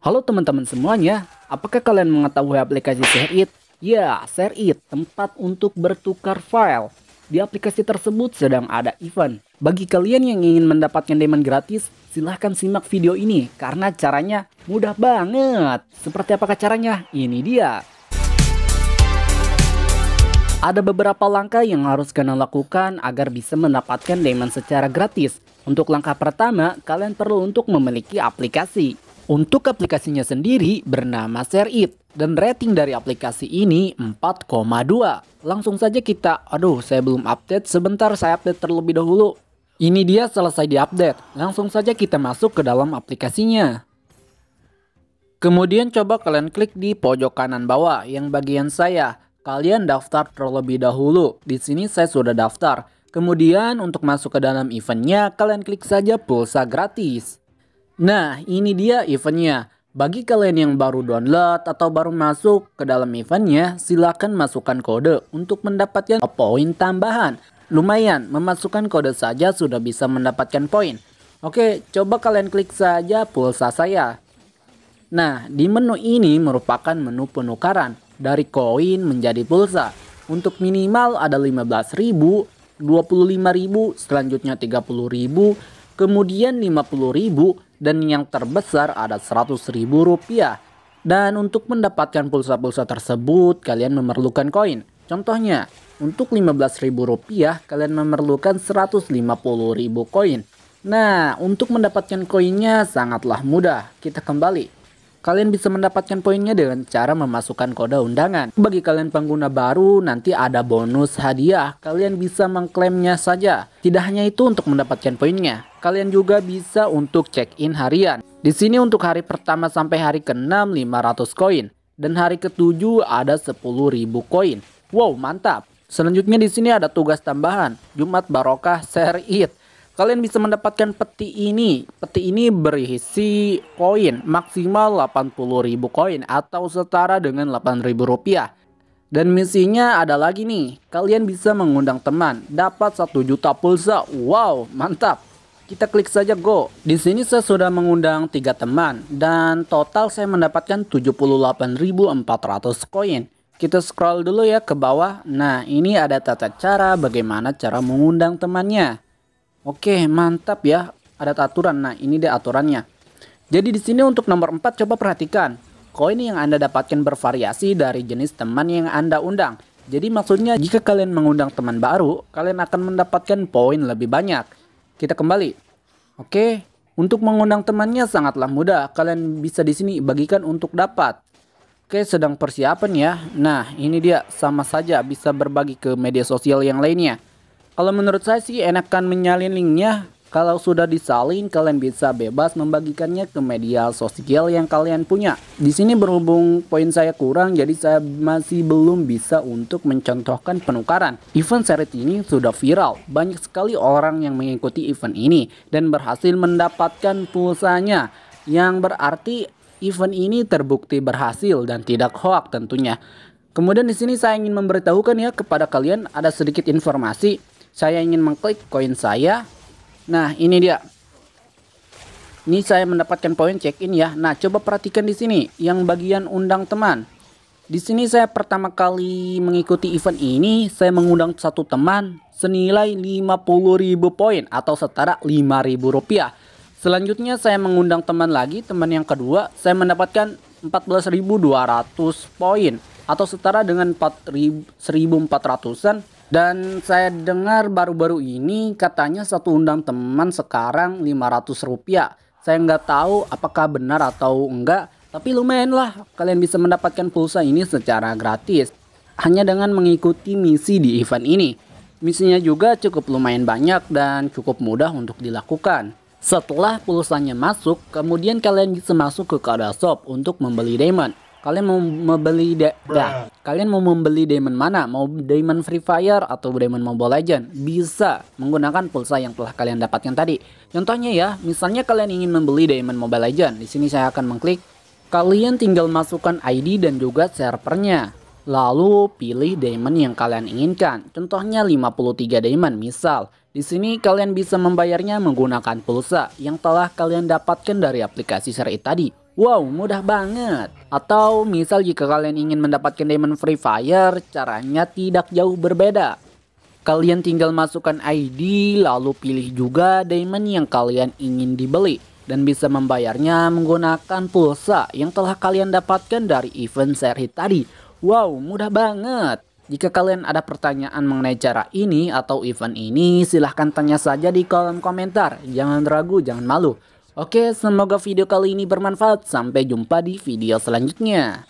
Halo teman-teman semuanya, apakah kalian mengetahui aplikasi ShareIt? Ya, ShareIt tempat untuk bertukar file. Di aplikasi tersebut sedang ada event. Bagi kalian yang ingin mendapatkan diamond gratis, silahkan simak video ini karena caranya mudah banget. Seperti apakah caranya? Ini dia. Ada beberapa langkah yang harus kalian lakukan agar bisa mendapatkan diamond secara gratis. Untuk langkah pertama, kalian perlu untuk memiliki aplikasi. Untuk aplikasinya sendiri bernama ShareIt dan rating dari aplikasi ini 4,2. Langsung saja kita, aduh saya belum update, sebentar saya update terlebih dahulu. Ini dia selesai diupdate, langsung saja kita masuk ke dalam aplikasinya. Kemudian coba kalian klik di pojok kanan bawah yang bagian saya. Kalian daftar terlebih dahulu. Di sini saya sudah daftar. Kemudian untuk masuk ke dalam eventnya, kalian klik saja pulsa gratis. Nah, ini dia eventnya. Bagi kalian yang baru download atau baru masuk ke dalam eventnya, silahkan masukkan kode untuk mendapatkan poin tambahan. Lumayan, memasukkan kode saja sudah bisa mendapatkan poin. Oke, coba kalian klik saja pulsa saya. Nah, di menu ini merupakan menu penukaran dari koin menjadi pulsa. Untuk minimal ada 15.000, 25.000, selanjutnya 30.000, kemudian 50.000 dan yang terbesar ada 100.000 rupiah. Dan untuk mendapatkan pulsa-pulsa tersebut, kalian memerlukan koin. Contohnya, untuk 15.000 rupiah, kalian memerlukan 150.000 koin. Nah, untuk mendapatkan koinnya sangatlah mudah. Kita kembali Kalian bisa mendapatkan poinnya dengan cara memasukkan kode undangan. Bagi kalian pengguna baru, nanti ada bonus hadiah. Kalian bisa mengklaimnya saja. Tidak hanya itu untuk mendapatkan poinnya. Kalian juga bisa untuk check-in harian. Di sini untuk hari pertama sampai hari ke-6 500 koin dan hari ke-7 ada 10.000 koin. Wow, mantap. Selanjutnya di sini ada tugas tambahan, Jumat Barokah Share It. Kalian bisa mendapatkan peti ini. Peti ini berisi koin maksimal 80.000 koin atau setara dengan 8.000 rupiah. Dan misinya ada lagi nih, kalian bisa mengundang teman, dapat 1 juta pulsa. Wow, mantap. Kita klik saja go. Di sini saya sudah mengundang 3 teman dan total saya mendapatkan 78.400 koin. Kita scroll dulu ya ke bawah. Nah, ini ada tata cara bagaimana cara mengundang temannya. Oke, mantap ya. Ada aturan. Nah, ini deh aturannya. Jadi di sini untuk nomor 4 coba perhatikan. Koin yang Anda dapatkan bervariasi dari jenis teman yang Anda undang. Jadi maksudnya jika kalian mengundang teman baru, kalian akan mendapatkan poin lebih banyak. Kita kembali. Oke, untuk mengundang temannya sangatlah mudah. Kalian bisa di sini bagikan untuk dapat. Oke, sedang persiapan ya. Nah, ini dia sama saja bisa berbagi ke media sosial yang lainnya. Kalau menurut saya sih enakan menyalin linknya. Kalau sudah disalin, kalian bisa bebas membagikannya ke media sosial yang kalian punya. Di sini berhubung poin saya kurang, jadi saya masih belum bisa untuk mencontohkan penukaran. Event seret ini sudah viral, banyak sekali orang yang mengikuti event ini dan berhasil mendapatkan pulsanya. Yang berarti event ini terbukti berhasil dan tidak hoak tentunya. Kemudian di sini saya ingin memberitahukan ya kepada kalian ada sedikit informasi saya ingin mengklik koin saya nah ini dia ini saya mendapatkan poin check in ya nah coba perhatikan di sini yang bagian undang teman di sini saya pertama kali mengikuti event ini, saya mengundang satu teman senilai 50.000 poin atau setara 5.000 rupiah. Selanjutnya saya mengundang teman lagi, teman yang kedua, saya mendapatkan 14.200 poin atau setara dengan 1400-an dan saya dengar baru-baru ini katanya satu undang teman sekarang 500 rupiah. Saya nggak tahu apakah benar atau enggak, tapi lumayan lah kalian bisa mendapatkan pulsa ini secara gratis. Hanya dengan mengikuti misi di event ini. Misinya juga cukup lumayan banyak dan cukup mudah untuk dilakukan. Setelah pulsanya masuk, kemudian kalian bisa masuk ke Kada Shop untuk membeli diamond. Kalian mau membeli da, dah. Kalian mau membeli diamond mana? Mau diamond Free Fire atau diamond Mobile Legend? Bisa menggunakan pulsa yang telah kalian dapatkan tadi. Contohnya ya, misalnya kalian ingin membeli diamond Mobile Legend. Di sini saya akan mengklik. Kalian tinggal masukkan ID dan juga servernya. Lalu pilih diamond yang kalian inginkan. Contohnya 53 diamond misal. Di sini kalian bisa membayarnya menggunakan pulsa yang telah kalian dapatkan dari aplikasi Seri tadi. Wow, mudah banget. Atau misal jika kalian ingin mendapatkan diamond Free Fire, caranya tidak jauh berbeda. Kalian tinggal masukkan ID, lalu pilih juga diamond yang kalian ingin dibeli. Dan bisa membayarnya menggunakan pulsa yang telah kalian dapatkan dari event seri tadi. Wow, mudah banget. Jika kalian ada pertanyaan mengenai cara ini atau event ini, silahkan tanya saja di kolom komentar. Jangan ragu, jangan malu. Oke, semoga video kali ini bermanfaat. Sampai jumpa di video selanjutnya.